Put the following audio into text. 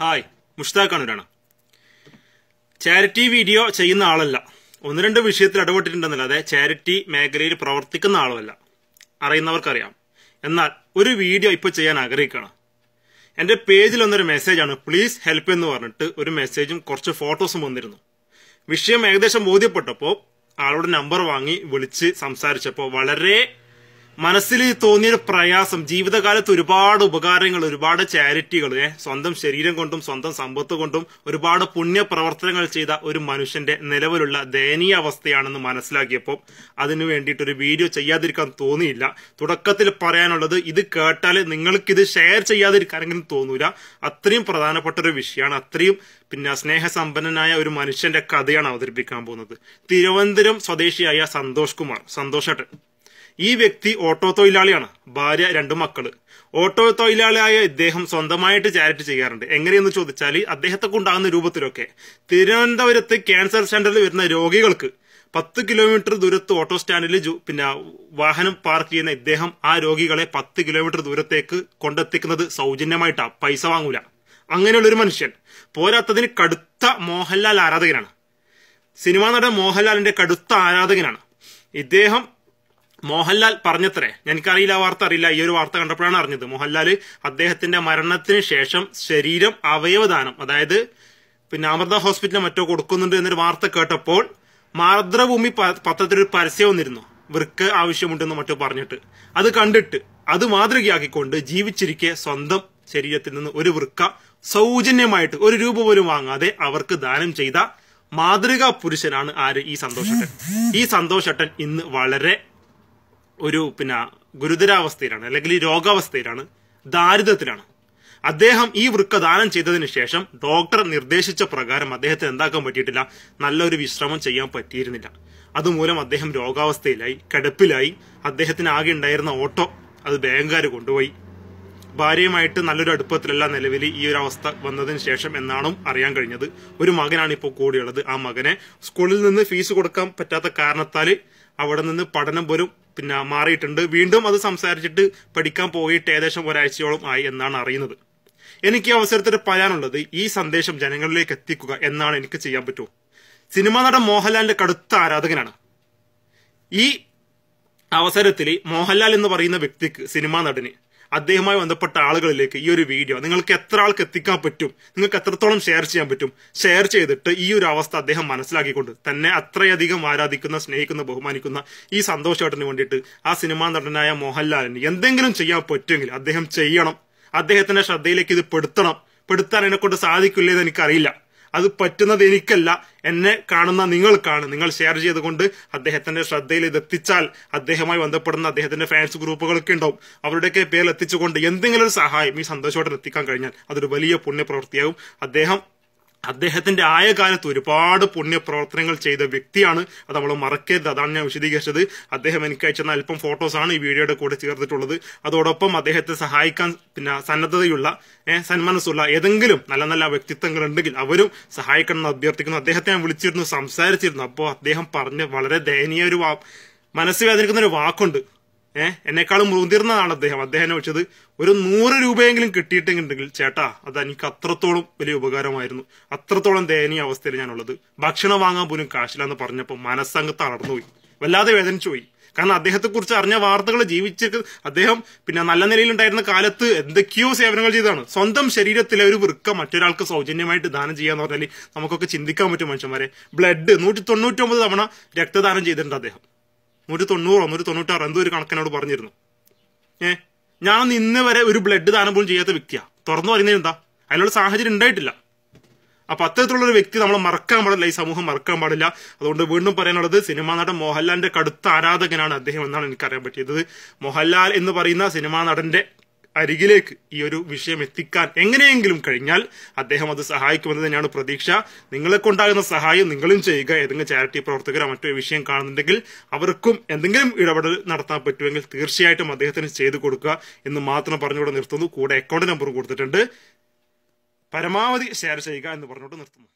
hi Mushtaq അണുരാണ് charity video ചെയ്യുന്ന ആളല്ല ഒന്ന് രണ്ട് വിഷയത്തിൽ ഇടപെട്ടിട്ടുണ്ടെന്നല്ലാതെ ചാരിറ്റി മേഖലയിൽ പ്രവർത്തിക്കുന്ന ആളുമല്ല അറിയുന്നവർക്കറിയാം എന്നാൽ ഒരു വീഡിയോ ഇപ്പോൾ ചെയ്യാൻ ആഗ്രഹിക്കണം എൻ്റെ പേജിൽ വന്നൊരു മെസ്സേജാണ് പ്ലീസ് ഹെൽപ്പ് എന്ന് പറഞ്ഞിട്ട് ഒരു മെസ്സേജും കുറച്ച് ഫോട്ടോസും വന്നിരുന്നു വിഷയം ഏകദേശം ബോധ്യപ്പെട്ടപ്പോൾ ആളുടെ നമ്പർ വാങ്ങി വിളിച്ച് സംസാരിച്ചപ്പോൾ വളരെ മനസ്സിൽ തോന്നിയൊരു പ്രയാസം ജീവിതകാലത്ത് ഒരുപാട് ഉപകാരങ്ങൾ ഒരുപാട് ചാരിറ്റികൾ സ്വന്തം ശരീരം കൊണ്ടും സ്വന്തം സമ്പത്ത് കൊണ്ടും ഒരുപാട് പുണ്യപ്രവർത്തനങ്ങൾ ചെയ്ത ഒരു മനുഷ്യന്റെ നിലവിലുള്ള ദയനീയ അവസ്ഥയാണെന്ന് മനസ്സിലാക്കിയപ്പോൾ അതിനു വേണ്ടിയിട്ട് ഒരു വീഡിയോ ചെയ്യാതിരിക്കാൻ തോന്നിയില്ല തുടക്കത്തിൽ പറയാനുള്ളത് ഇത് കേട്ടാൽ നിങ്ങൾക്കിത് ഷെയർ ചെയ്യാതിരിക്കാനെങ്കിലും തോന്നൂല അത്രയും പ്രധാനപ്പെട്ട ഒരു വിഷയമാണ് അത്രയും പിന്നെ സ്നേഹസമ്പന്നനായ ഒരു മനുഷ്യന്റെ കഥയാണ് അവതരിപ്പിക്കാൻ പോകുന്നത് തിരുവനന്തപുരം സ്വദേശിയായ സന്തോഷ് കുമാർ സന്തോഷേട്ടൻ ഈ വ്യക്തി ഓട്ടോ തൊഴിലാളിയാണ് ഭാര്യ രണ്ട് മക്കള് ഓട്ടോ തൊഴിലാളിയായ ഇദ്ദേഹം സ്വന്തമായിട്ട് ചാരിറ്റി ചെയ്യാറുണ്ട് എങ്ങനെയെന്ന് ചോദിച്ചാൽ ഉണ്ടാകുന്ന രൂപത്തിലൊക്കെ തിരുവനന്തപുരത്ത് ക്യാൻസർ സെന്ററിൽ വരുന്ന രോഗികൾക്ക് പത്ത് കിലോമീറ്റർ ദൂരത്ത് ഓട്ടോ സ്റ്റാൻഡിൽ പിന്നെ വാഹനം പാർക്ക് ചെയ്യുന്ന ഇദ്ദേഹം ആ രോഗികളെ പത്ത് കിലോമീറ്റർ ദൂരത്തേക്ക് കൊണ്ടെത്തിക്കുന്നത് സൗജന്യമായിട്ടാണ് പൈസ വാങ്ങൂല അങ്ങനെയുള്ള ഒരു മനുഷ്യൻ പോരാത്തതിന് കടുത്ത മോഹൻലാൽ ആരാധകനാണ് സിനിമാ നടൻ മോഹൻലാലിന്റെ കടുത്ത ആരാധകനാണ് ഇദ്ദേഹം മോഹൻലാൽ പറഞ്ഞത്രേ എനിക്കറിയില്ല ആ വാർത്ത അറിയില്ല ഈ ഒരു വാർത്ത കണ്ടപ്പോഴാണ് അറിഞ്ഞത് മോഹൻലാൽ അദ്ദേഹത്തിന്റെ മരണത്തിന് ശേഷം ശരീരം അവയവദാനം അതായത് പിന്നെ അമൃത ഹോസ്പിറ്റലിൽ മറ്റോ കൊടുക്കുന്നുണ്ട് എന്നൊരു വാർത്ത കേട്ടപ്പോൾ മാർദ്രഭൂമി പത്രത്തിൽ ഒരു പരസ്യം വന്നിരുന്നു വൃക്ക് ആവശ്യമുണ്ടെന്ന് മറ്റോ പറഞ്ഞിട്ട് അത് കണ്ടിട്ട് അത് മാതൃകയാക്കിക്കൊണ്ട് ജീവിച്ചിരിക്കെ സ്വന്തം ശരീരത്തിൽ നിന്ന് ഒരു വൃക്ക സൗജന്യമായിട്ട് ഒരു രൂപ പോലും വാങ്ങാതെ അവർക്ക് ദാനം ചെയ്ത മാതൃകാ പുരുഷനാണ് ആര് ഈ സന്തോഷട്ടൻ ഈ സന്തോഷട്ടൻ ഇന്ന് വളരെ ഒരു പിന്നെ ഗുരുതരാവസ്ഥയിലാണ് അല്ലെങ്കിൽ രോഗാവസ്ഥയിലാണ് ദാരിദ്ര്യത്തിലാണ് അദ്ദേഹം ഈ വൃക്ക ദാനം ചെയ്തതിന് ശേഷം ഡോക്ടർ നിർദ്ദേശിച്ച പ്രകാരം അദ്ദേഹത്തിന് എന്താക്കാൻ പറ്റിയിട്ടില്ല നല്ലൊരു വിശ്രമം ചെയ്യാൻ പറ്റിയിരുന്നില്ല അതുമൂലം അദ്ദേഹം രോഗാവസ്ഥയിലായി കിടപ്പിലായി അദ്ദേഹത്തിന് ആകെ ഉണ്ടായിരുന്ന ഓട്ടോ അത് ബാങ്കുകാർ കൊണ്ടുപോയി ഭാര്യയുമായിട്ട് നല്ലൊരു അടുപ്പത്തിലല്ല നിലവിൽ ഈ ഒരു അവസ്ഥ വന്നതിന് ശേഷം എന്നാണ് അറിയാൻ കഴിഞ്ഞത് ഒരു മകനാണ് ഇപ്പോൾ കൂടിയുള്ളത് ആ മകനെ സ്കൂളിൽ നിന്ന് ഫീസ് കൊടുക്കാൻ പറ്റാത്ത കാരണത്താൽ അവിടെ നിന്ന് പഠനം പോലും പിന്നെ മാറിയിട്ടുണ്ട് വീണ്ടും അത് സംസാരിച്ചിട്ട് പഠിക്കാൻ പോയിട്ട് ഏകദേശം ഒരാഴ്ചയോളം ആയി എന്നാണ് അറിയുന്നത് എനിക്ക് അവസരത്തിൽ പറയാനുള്ളത് ഈ സന്ദേശം ജനങ്ങളിലേക്ക് എത്തിക്കുക എന്നാണ് എനിക്ക് ചെയ്യാൻ പറ്റൂ സിനിമാ നടൻ മോഹൻലാലിന്റെ കടുത്ത ആരാധകനാണ് ഈ അവസരത്തിൽ മോഹൻലാൽ എന്ന് പറയുന്ന വ്യക്തിക്ക് സിനിമാ നടന് അദ്ദേഹവുമായി ബന്ധപ്പെട്ട ആളുകളിലേക്ക് ഈ ഒരു വീഡിയോ നിങ്ങൾക്ക് എത്ര ആൾക്ക് എത്തിക്കാൻ പറ്റും നിങ്ങൾക്ക് എത്രത്തോളം ഷെയർ ചെയ്യാൻ പറ്റും ഷെയർ ചെയ്തിട്ട് ഈ ഒരു അവസ്ഥ അദ്ദേഹം മനസ്സിലാക്കിക്കൊണ്ട് തന്നെ അത്രയധികം ആരാധിക്കുന്ന സ്നേഹിക്കുന്ന ബഹുമാനിക്കുന്ന ഈ സന്തോഷേട്ടന് വേണ്ടിയിട്ട് ആ സിനിമാ നടനായ മോഹൻലാലിന് എന്തെങ്കിലും ചെയ്യാൻ പറ്റുമെങ്കിൽ അദ്ദേഹം ചെയ്യണം അദ്ദേഹത്തിന്റെ ശ്രദ്ധയിലേക്ക് ഇത് പെടുത്തണം പെടുത്താൻ എന്നെ കൊണ്ട് സാധിക്കില്ല എന്ന് എനിക്കറിയില്ല അത് പറ്റുന്നത് എനിക്കല്ല എന്നെ കാണുന്ന നിങ്ങൾക്കാണ് നിങ്ങൾ ഷെയർ ചെയ്തുകൊണ്ട് അദ്ദേഹത്തിന്റെ ശ്രദ്ധയിൽ ഇത് എത്തിച്ചാൽ അദ്ദേഹവുമായി ബന്ധപ്പെടുന്ന അദ്ദേഹത്തിന്റെ ഫാൻസ് ഗ്രൂപ്പുകളൊക്കെ ഉണ്ടാവും അവരുടെയൊക്കെ പേരിൽ എത്തിച്ചുകൊണ്ട് എന്തെങ്കിലും ഒരു സഹായം ഈ സന്തോഷത്തോടെ എത്തിക്കാൻ കഴിഞ്ഞാൽ അതൊരു വലിയ പുണ്യപ്രവൃത്തിയാകും അദ്ദേഹം അദ്ദേഹത്തിന്റെ ആയ കാലത്ത് ഒരുപാട് പുണ്യപ്രവർത്തനങ്ങൾ ചെയ്ത വ്യക്തിയാണ് അത് നമ്മൾ മറക്കരുത് അതാണ് ഞാൻ വിശദീകരിച്ചത് അദ്ദേഹം എനിക്ക് അയച്ചെന്ന അല്പം ഫോട്ടോസാണ് ഈ വീഡിയോയുടെ കൂടെ ചേർത്തിട്ടുള്ളത് അതോടൊപ്പം അദ്ദേഹത്തെ സഹായിക്കാൻ പിന്നെ സന്നദ്ധതയുള്ള സന്മനസ്സുള്ള ഏതെങ്കിലും നല്ല നല്ല വ്യക്തിത്വങ്ങൾ ഉണ്ടെങ്കിൽ അവരും സഹായിക്കണം എന്ന് അഭ്യർത്ഥിക്കുന്നു അദ്ദേഹത്തെ ഞാൻ വിളിച്ചിരുന്നു സംസാരിച്ചിരുന്നു അപ്പോൾ അദ്ദേഹം പറഞ്ഞ് വളരെ ദയനീയ ഒരു മനസ്സ് വേദനിക്കുന്ന ഒരു വാക്കുണ്ട് ഏഹ് എന്നെക്കാളും മുതിർന്നതാണ് അദ്ദേഹം അദ്ദേഹം വെച്ചത് ഒരു നൂറ് രൂപയെങ്കിലും കിട്ടിയിട്ടുണ്ടെങ്കിൽ ചേട്ടാ അത് എനിക്ക് അത്രത്തോളം വലിയ ഉപകാരമായിരുന്നു അത്രത്തോളം ദയനീയ അവസ്ഥയിൽ ഞാനുള്ളത് ഭക്ഷണം വാങ്ങാൻ പോലും കാശില്ല എന്ന് പറഞ്ഞപ്പോൾ മനസ്സംഗ തളർന്നുപോയി വല്ലാതെ വേദനിച്ചു പോയി കാരണം അദ്ദേഹത്തെക്കുറിച്ച് അറിഞ്ഞ വാർത്തകൾ ജീവിച്ചിരിക്കുന്ന അദ്ദേഹം പിന്നെ നല്ല നിലയിലുണ്ടായിരുന്ന കാലത്ത് എന്തൊക്കെയോ സേവനങ്ങൾ ചെയ്തതാണ് സ്വന്തം ശരീരത്തിലെ ഒരു വൃക്ക മറ്റൊരാൾക്ക് സൗജന്യമായിട്ട് ദാനം ചെയ്യാന്ന് പറഞ്ഞാൽ നമുക്കൊക്കെ ചിന്തിക്കാൻ പറ്റും മനുഷ്യന്മാരെ ബ്ലഡ് നൂറ്റി തൊണ്ണൂറ്റി തവണ രക്തദാനം ചെയ്തിട്ടുണ്ട് അദ്ദേഹം നൂറ്റി തൊണ്ണൂറോ നൂറ്റി തൊണ്ണൂറ്റാറ് എന്തോ ഒരു കണക്കിനോട് പറഞ്ഞിരുന്നു ഏഹ് ഞാൻ ഇന്ന് വരെ ഒരു ബ്ലഡ് ദാനം പോലും ചെയ്യാത്ത വ്യക്തിയാണ് തുറന്നു പറയുന്നത് എന്താ അതിനുള്ള സാഹചര്യം ഉണ്ടായിട്ടില്ല അപ്പൊ അത്തരത്തിലുള്ള ഒരു വ്യക്തി നമ്മൾ മറക്കാൻ പാടില്ല ഈ സമൂഹം മറക്കാൻ പാടില്ല അതുകൊണ്ട് വീണ്ടും പറയാനുള്ളത് സിനിമാ നടൻ മോഹൻലാലിന്റെ കടുത്ത ആരാധകനാണ് അദ്ദേഹം എന്നാണ് എനിക്കറിയാൻ പറ്റിയത് മോഹൻലാൽ എന്ന് പറയുന്ന സിനിമാ നടന്റെ അരികിലേക്ക് ഈ ഒരു വിഷയം എത്തിക്കാൻ എങ്ങനെയെങ്കിലും കഴിഞ്ഞാൽ അദ്ദേഹം അത് സഹായിക്കുമെന്ന് തന്നെയാണ് പ്രതീക്ഷ നിങ്ങളെ കൊണ്ടാകുന്ന സഹായം നിങ്ങളും ചെയ്യുക ഏതെങ്കിലും ചാരിറ്റി പ്രവർത്തകരോ മറ്റൊരു വിഷയം കാണുന്നുണ്ടെങ്കിൽ അവർക്കും എന്തെങ്കിലും ഇടപെടൽ നടത്താൻ പറ്റുമെങ്കിൽ തീർച്ചയായിട്ടും അദ്ദേഹത്തിന് ചെയ്തു കൊടുക്കുക എന്ന് മാത്രം പറഞ്ഞുകൊണ്ട് നിർത്തുന്നു കൂടെ അക്കൗണ്ട് നമ്പറും കൊടുത്തിട്ടുണ്ട് പരമാവധി ഷെയർ ചെയ്യുക എന്ന് പറഞ്ഞുകൊണ്ട് നിർത്തുന്നു